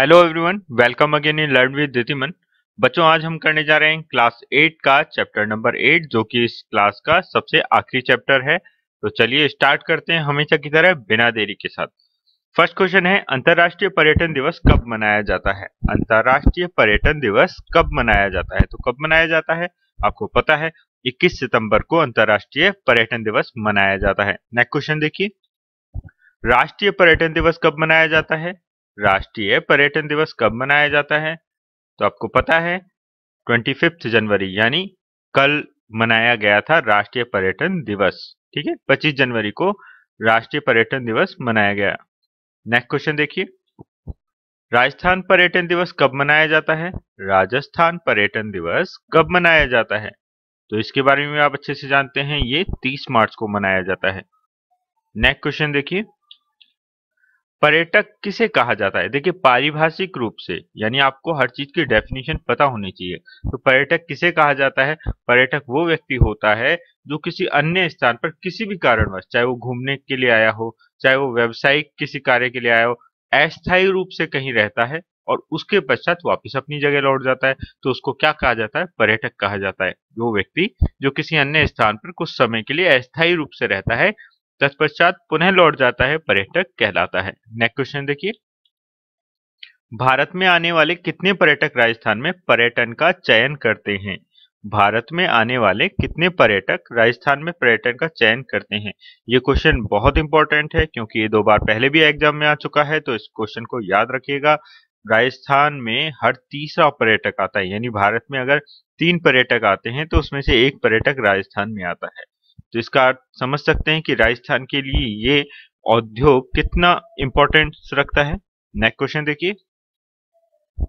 hello everyone welcome again in learn with Ditiman बच्चों आज हम करने जा रहे हैं क्लास एट का चैप्टर नंबर एट जो कि इस क्लास का सबसे आखिरी चैप्टर है तो चलिए स्टार्ट करते हैं हमेशा की तरह बिना देरी के साथ फर्स्ट क्वेश्चन है अंतर्राष्ट्रीय पर्यटन दिवस कब मनाया जाता है अंतर्राष्ट्रीय पर्यटन दिवस कब मनाया जाता है तो कब मनाया जाता है आपको पता है इक्कीस सितंबर को अंतर्राष्ट्रीय पर्यटन दिवस मनाया जाता है नेक्स्ट क्वेश्चन देखिए राष्ट्रीय पर्यटन दिवस कब मनाया जाता है राष्ट्रीय पर्यटन दिवस कब मनाया जाता है तो आपको पता है ट्वेंटी फिफ्थ जनवरी यानी कल मनाया गया था राष्ट्रीय पर्यटन दिवस ठीक है पच्चीस जनवरी को राष्ट्रीय पर्यटन दिवस मनाया गया नेक्स्ट क्वेश्चन देखिए राजस्थान पर्यटन दिवस कब मनाया जाता है राजस्थान पर्यटन दिवस कब मनाया जाता है तो इसके बारे में आप अच्छे से जानते हैं ये 30 मार्च को मनाया जाता है नेक्स्ट क्वेश्चन देखिए पर्यटक किसे कहा जाता है देखिए पारिभाषिक रूप से यानी आपको हर चीज की डेफिनेशन पता होनी चाहिए तो पर्यटक किसे कहा जाता है पर्यटक वो व्यक्ति होता है जो किसी अन्य स्थान पर किसी भी कारणवश चाहे वो घूमने के लिए आया हो चाहे वो व्यवसायिक किसी कार्य के लिए आया हो अस्थायी रूप से कहीं रहता है और उसके पश्चात वापिस अपनी जगह लौट जाता है तो उसको क्या कहा जाता है पर्यटक कहा जाता है वो व्यक्ति जो किसी अन्य स्थान पर कुछ समय के लिए अस्थायी रूप से रहता है तत्पश्चात पुनः लौट जाता है पर्यटक कहलाता है नेक्स्ट क्वेश्चन देखिए भारत में आने वाले कितने पर्यटक राजस्थान में पर्यटन का चयन करते हैं भारत में आने वाले कितने पर्यटक राजस्थान में पर्यटन का चयन करते हैं ये क्वेश्चन बहुत इंपॉर्टेंट है क्योंकि ये दो बार पहले भी एग्जाम में आ चुका है तो इस क्वेश्चन को याद रखिएगा राजस्थान में हर तीसरा पर्यटक आता है यानी भारत में अगर तीन पर्यटक आते हैं तो उसमें से एक पर्यटक राजस्थान में आता है तो इसका आप समझ सकते हैं कि राजस्थान के लिए ये उद्योग कितना इंपॉर्टेंस रखता है नेक्स्ट क्वेश्चन देखिए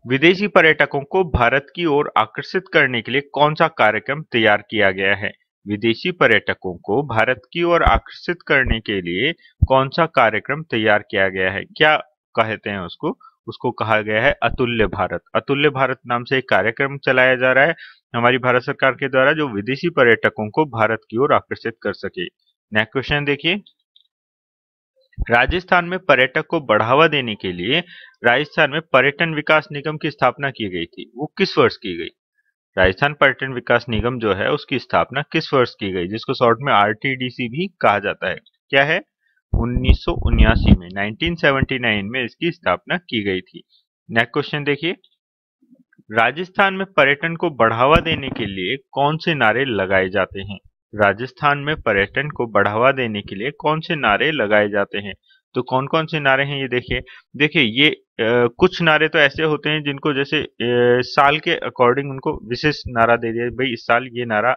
विदेशी पर्यटकों को भारत की ओर आकर्षित करने के लिए कौन सा कार्यक्रम तैयार किया गया है विदेशी पर्यटकों को भारत की ओर आकर्षित करने के लिए कौन सा कार्यक्रम तैयार किया गया है क्या कहते हैं उसको उसको कहा गया है अतुल्य भारत अतुल्य भारत नाम से एक कार्यक्रम चलाया जा रहा है हमारी भारत सरकार के द्वारा जो विदेशी पर्यटकों को भारत की ओर आकर्षित कर सके नेक्स्ट क्वेश्चन देखिए राजस्थान में पर्यटक को बढ़ावा देने के लिए राजस्थान में पर्यटन विकास निगम की स्थापना की गई थी वो किस वर्ष की गई राजस्थान पर्यटन विकास निगम जो है उसकी स्थापना किस वर्ष की गई जिसको शॉर्ट में आरटीडीसी भी कहा जाता है क्या है उन्नीस में 1979 में इसकी स्थापना की गई थी नेक्स्ट क्वेश्चन देखिए राजस्थान में पर्यटन को बढ़ावा देने के लिए कौन से नारे लगाए जाते हैं राजस्थान में पर्यटन को बढ़ावा देने के लिए कौन से नारे लगाए जाते हैं तो कौन कौन से नारे हैं ये देखिए देखिए ये आ, कुछ नारे तो ऐसे होते हैं जिनको जैसे आ, साल के अकॉर्डिंग उनको विशेष नारा दे दिया भाई इस साल ये नारा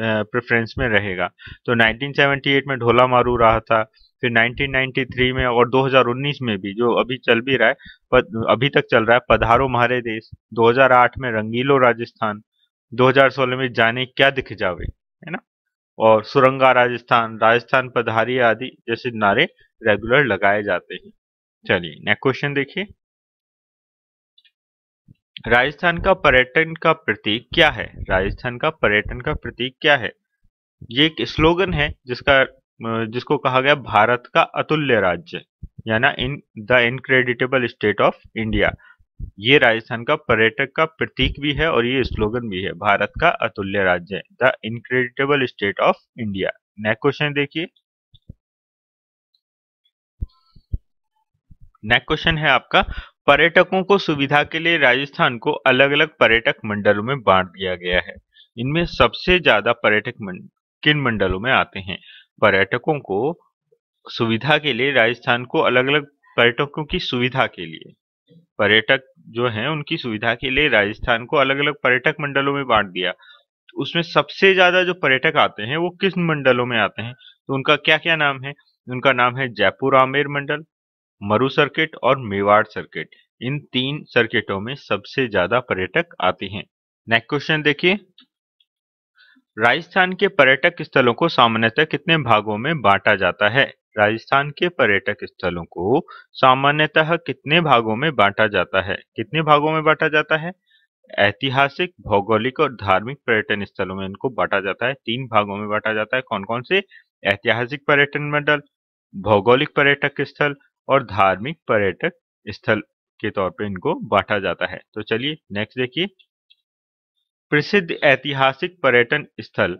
प्रेफरेंस में रहेगा तो 1978 में ढोला मारू रहा था फिर 1993 में और 2019 में भी जो अभी चल भी रहा है पद, अभी तक चल रहा है पधारो महारे देश 2008 में रंगीलो राजस्थान 2016 में जाने क्या दिख जावे है ना और सुरंगा राजस्थान राजस्थान पधारी आदि जैसे नारे रेगुलर लगाए जाते हैं चलिए नेक्स्ट क्वेश्चन देखिए राजस्थान का पर्यटन का प्रतीक क्या है राजस्थान का पर्यटन का प्रतीक क्या है ये एक स्लोगन है जिसका जिसको कहा गया भारत का अतुल्य राज्य यानी in the incredible state of India ये राजस्थान का पर्यटक का प्रतीक भी है और ये स्लोगन भी है भारत का अतुल्य राज्य the incredible state of India next question देखिए नेक्स्ट क्वेश्चन है आपका पर्यटकों को सुविधा के लिए राजस्थान को अलग अलग पर्यटक मंडलों में बांट दिया गया है इनमें सबसे ज्यादा पर्यटक किन मंडलों में आते हैं पर्यटकों को सुविधा के लिए राजस्थान को अलग अलग पर्यटकों की सुविधा के लिए पर्यटक जो हैं उनकी सुविधा के लिए राजस्थान को अलग अलग पर्यटक मंडलों में बांट दिया उसमें सबसे ज्यादा जो पर्यटक आते हैं वो किस मंडलों में आते हैं तो उनका क्या क्या नाम है उनका नाम है जयपुर आमेर मंडल मरु सर्किट और मेवाड़ सर्किट इन तीन सर्किटों में सबसे ज्यादा पर्यटक आते हैं नेक्स्ट क्वेश्चन देखिए राजस्थान के पर्यटक स्थलों को सामान्यतः कितने भागों में बांटा जाता है राजस्थान के पर्यटक स्थलों को सामान्यतः कितने भागों में बांटा जाता है कितने भागों में बांटा जाता है ऐतिहासिक भौगोलिक और धार्मिक पर्यटन स्थलों में इनको बांटा जाता है तीन भागों में बांटा जाता है कौन कौन से ऐतिहासिक पर्यटन मंडल भौगोलिक पर्यटक स्थल और धार्मिक पर्यटक स्थल के तौर पर इनको बांटा जाता है तो चलिए नेक्स्ट देखिए प्रसिद्ध ऐतिहासिक पर्यटन स्थल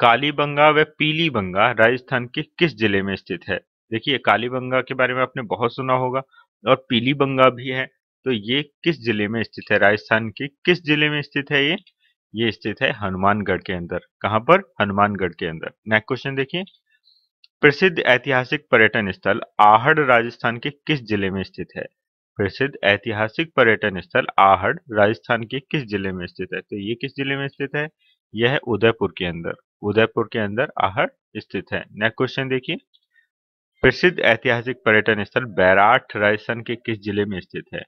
कालीबंगा व पीलीबंगा राजस्थान के किस जिले में स्थित है देखिए कालीबंगा के बारे में आपने बहुत सुना होगा और पीलीबंगा भी है तो ये किस जिले में स्थित है राजस्थान के किस जिले में स्थित है ये ये स्थित है हनुमानगढ़ के अंदर कहाँ पर हनुमानगढ़ के अंदर नेक्स्ट क्वेश्चन देखिए प्रसिद्ध ऐतिहासिक पर्यटन स्थल आहड़ राजस्थान के किस जिले में स्थित है प्रसिद्ध ऐतिहासिक पर्यटन स्थल आहड़ राजस्थान के किस जिले में स्थित है तो ये किस जिले में स्थित है यह उदयपुर के अंदर उदयपुर के अंदर आहड़ स्थित है नेक्स्ट क्वेश्चन देखिए प्रसिद्ध ऐतिहासिक पर्यटन स्थल बैराट राजस्थान के किस जिले में स्थित है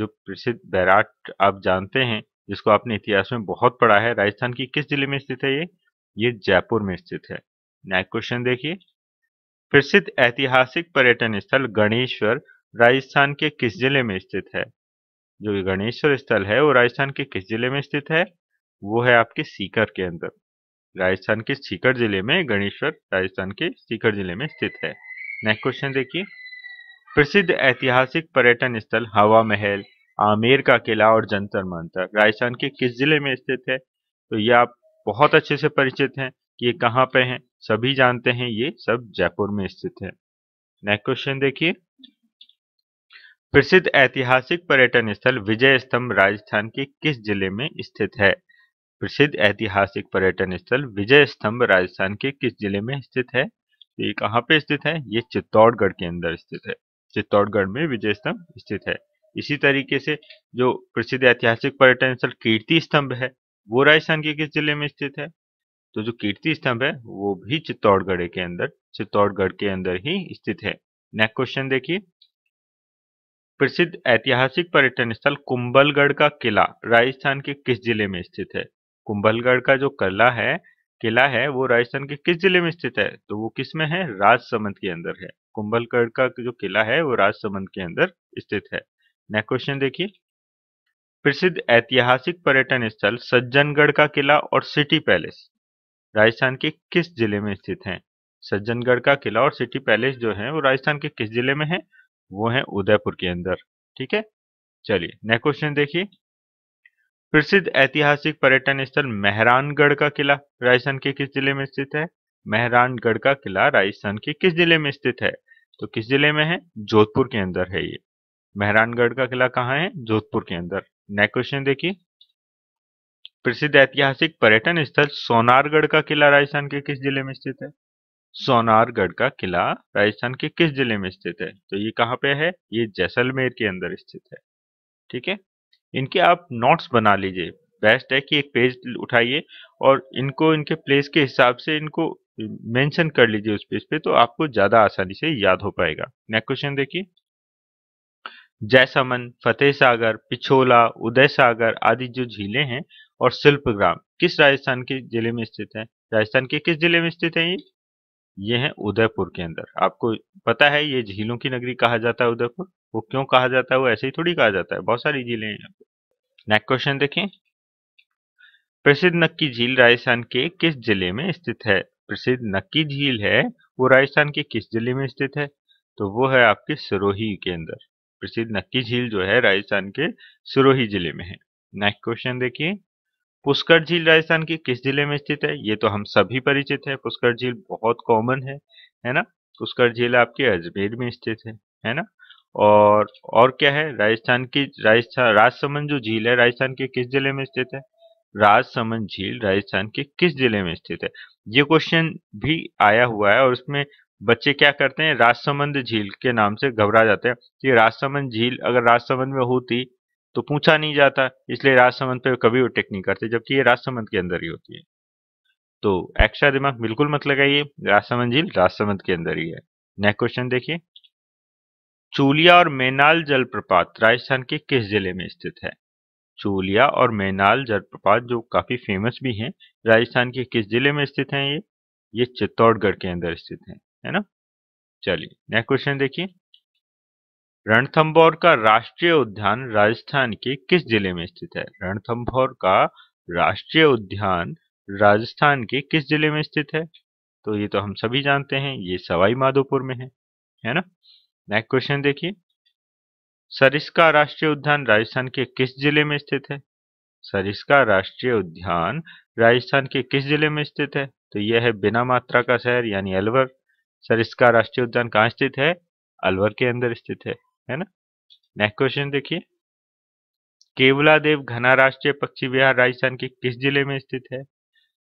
जो प्रसिद्ध बैराट आप जानते हैं जिसको आपने इतिहास में बहुत पढ़ा है राजस्थान की किस जिले में स्थित है ये ये जयपुर में स्थित है नेक्स्ट क्वेश्चन देखिए प्रसिद्ध ऐतिहासिक पर्यटन स्थल गणेश्वर राजस्थान के किस जिले में स्थित है जो कि गणेश्वर स्थल है वो राजस्थान के किस जिले में स्थित है वो है आपके सीकर के अंदर राजस्थान के सीकर जिले में गणेश्वर राजस्थान के सीकर जिले में स्थित है नेक्स्ट क्वेश्चन देखिए प्रसिद्ध ऐतिहासिक पर्यटन स्थल हवा महल आमेर का किला और जंतर मंतर राजस्थान के किस जिले में स्थित है तो ये आप बहुत अच्छे से परिचित हैं कि ये कहाँ पे हैं सभी जानते हैं ये सब जयपुर में स्थित है नेक्स्ट क्वेश्चन देखिए प्रसिद्ध ऐतिहासिक पर्यटन स्थल विजय स्तंभ राजस्थान के किस जिले में स्थित है प्रसिद्ध ऐतिहासिक पर्यटन स्थल विजय स्तंभ राजस्थान के किस जिले में स्थित है तो ये कहाँ पे स्थित है ये चित्तौड़गढ़ के अंदर स्थित है चित्तौड़गढ़ में विजय स्तंभ स्थित है इसी तरीके से जो प्रसिद्ध ऐतिहासिक पर्यटन स्थल कीर्ति स्तंभ है वो राजस्थान के किस जिले में स्थित है तो जो कीर्ति स्तंभ है वो भी चित्तौड़गढ़ के अंदर चित्तौड़गढ़ के अंदर ही स्थित है नेक्स्ट क्वेश्चन देखिए प्रसिद्ध ऐतिहासिक पर्यटन स्थल कुंभलगढ़ का किला राजस्थान के किस जिले में स्थित है कुंभलगढ़ का जो किला है किला है वो राजस्थान के किस जिले में स्थित है तो वो किस में है राजसमंद के अंदर है कुंभलगढ़ का जो किला है वो राजसमंद के अंदर स्थित है नेक्स्ट क्वेश्चन देखिए प्रसिद्ध ऐतिहासिक पर्यटन स्थल सज्जनगढ़ का किला और सिटी पैलेस राजस्थान के किस जिले में स्थित है सज्जनगढ़ का किला और सिटी पैलेस जो है वो राजस्थान के किस जिले में है वो है उदयपुर के अंदर ठीक है चलिए नेक्स्ट क्वेश्चन देखिए प्रसिद्ध ऐतिहासिक पर्यटन स्थल मेहरानगढ़ का किला राजस्थान के किस जिले में स्थित है मेहरानगढ़ का किला राजस्थान के किस जिले में स्थित है तो किस जिले में है जोधपुर के अंदर है ये मेहरानगढ़ का किला कहाँ है जोधपुर के अंदर नेक्स्ट क्वेश्चन देखिए प्रसिद्ध ऐतिहासिक पर्यटन स्थल सोनारगढ़ का किला राजस्थान के किस जिले में स्थित है सोनारगढ़ का किला राजस्थान के किस जिले में स्थित है तो ये कहाँ पे है ये जैसलमेर के अंदर स्थित है ठीक है इनके आप नोट्स बना लीजिए बेस्ट है कि एक पेज उठाइए और इनको इनके प्लेस के हिसाब से इनको मेंशन कर लीजिए उस पेज पे तो आपको ज्यादा आसानी से याद हो पाएगा नेक्स्ट क्वेश्चन देखिए जैसमन फतेह सागर पिछोला उदय सागर आदि जो झीले हैं और ग्राम किस राजस्थान के जिले में स्थित है राजस्थान के किस जिले में स्थित है ये ये है उदयपुर के अंदर आपको पता है ये झीलों की नगरी कहा जाता है उदयपुर वो क्यों कहा जाता है वो ऐसे ही थोड़ी कहा जाता है बहुत सारी झीलें हैं नेक्स्ट क्वेश्चन देखें प्रसिद्ध नक्की झील राजस्थान के किस जिले में स्थित है प्रसिद्ध नक्की झील है वो राजस्थान के किस जिले में स्थित है तो वो है आपके सिरोही के अंदर प्रसिद्ध नक्की झील जो है राजस्थान के सिरोही जिले में है नेक्स्ट क्वेश्चन देखिए पुष्कर झील राजस्थान की किस जिले में स्थित है ये तो हम सभी परिचित है पुष्कर झील बहुत कॉमन है है ना पुष्कर झील आपके अजमेर में स्थित है है ना और और क्या है राजस्थान की राजस्थान राजसमंद जो झील है राजस्थान के किस जिले में स्थित है राजसमंद झील राजस्थान के किस जिले में स्थित है ये क्वेश्चन भी आया हुआ है और उसमें बच्चे क्या करते हैं राजसमंद झील के नाम से घबरा जाते हैं कि राजसमंद झील अगर राजसमंद में होती तो पूछा नहीं जाता इसलिए राजसमंद पे कभी वो टेक नहीं करते जबकि ये राजसमंद के अंदर ही होती है तो एक्स्ट्रा दिमाग बिल्कुल मत लगाइए राजसमंद झील राजसमंद के अंदर ही है नेक्स्ट क्वेश्चन देखिए चूलिया और मेनाल जलप्रपात राजस्थान के किस जिले में स्थित है चूलिया और मेनाल जलप्रपात जो काफी फेमस भी हैं राजस्थान के किस जिले में स्थित हैं ये ये चित्तौड़गढ़ के अंदर स्थित हैं है ना चलिए नेक्स्ट क्वेश्चन देखिए रणथम्भौर का राष्ट्रीय उद्यान राजस्थान के किस जिले में स्थित है रणथम्भौर का राष्ट्रीय उद्यान राजस्थान के किस जिले में स्थित है तो ये तो हम सभी जानते हैं ये सवाई माधोपुर में है है ना नेक्स्ट क्वेश्चन देखिए सरिस्का राष्ट्रीय उद्यान राजस्थान के किस जिले में स्थित है सरिस्का राष्ट्रीय उद्यान राजस्थान के किस जिले में स्थित है तो यह है बिना मात्रा का शहर यानी अलवर सरिस्का राष्ट्रीय उद्यान कहाँ स्थित है अलवर के अंदर स्थित है है ना नेक्स्ट क्वेश्चन देखिए केवला देव घना राष्ट्रीय पक्षी विहार राजस्थान के किस जिले में स्थित है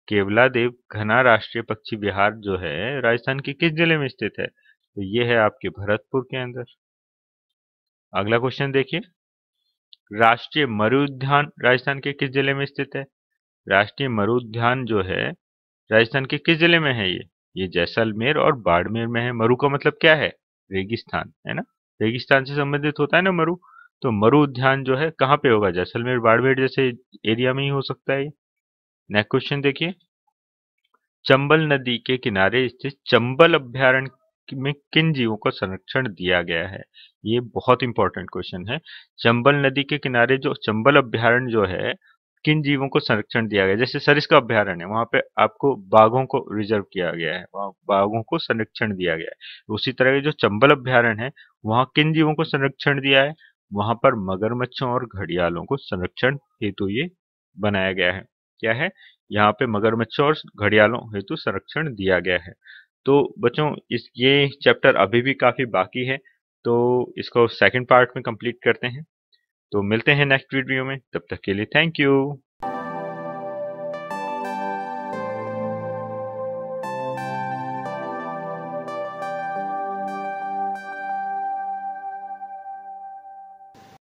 केवला देव घना राष्ट्रीय पक्षी विहार जो है राजस्थान के किस जिले में स्थित है तो ये है आपके भरतपुर के अंदर अगला क्वेश्चन देखिए राष्ट्रीय मरुद्यान राजस्थान के किस जिले में स्थित है राष्ट्रीय मरुद्यान जो है राजस्थान के किस जिले में है ये ये जैसलमेर और बाड़मेर में है मरु का मतलब क्या है रेगिस्तान है ना रेगिस्तान से संबंधित होता है ना मरु तो मरु उद्यान जो है कहाँ पे होगा जैसलमेर बाड़मेर जैसे एरिया में ही हो सकता है नेक्स्ट क्वेश्चन देखिए चंबल नदी के किनारे स्थित चंबल अभ्यारण में किन जीवों का संरक्षण दिया गया है ये बहुत इंपॉर्टेंट क्वेश्चन है चंबल नदी के किनारे जो चंबल अभ्यारण जो है किन जीवों को संरक्षण दिया गया जैसे सरिस का अभ्यारण है वहां पे आपको बाघों को रिजर्व किया गया है वहां बाघों को संरक्षण दिया गया है उसी तरह के जो चंबल अभ्यारण है वहां किन जीवों को संरक्षण दिया है वहां पर मगरमच्छों और घड़ियालों को संरक्षण हेतु ये बनाया गया है क्या है यहाँ पे मगरमच्छों और घड़ियालों हेतु संरक्षण दिया गया है तो बच्चों इस ये चैप्टर अभी भी काफी बाकी है तो इसको सेकंड पार्ट में कंप्लीट करते हैं तो मिलते हैं नेक्स्ट वीडियो में तब तक के लिए थैंक यू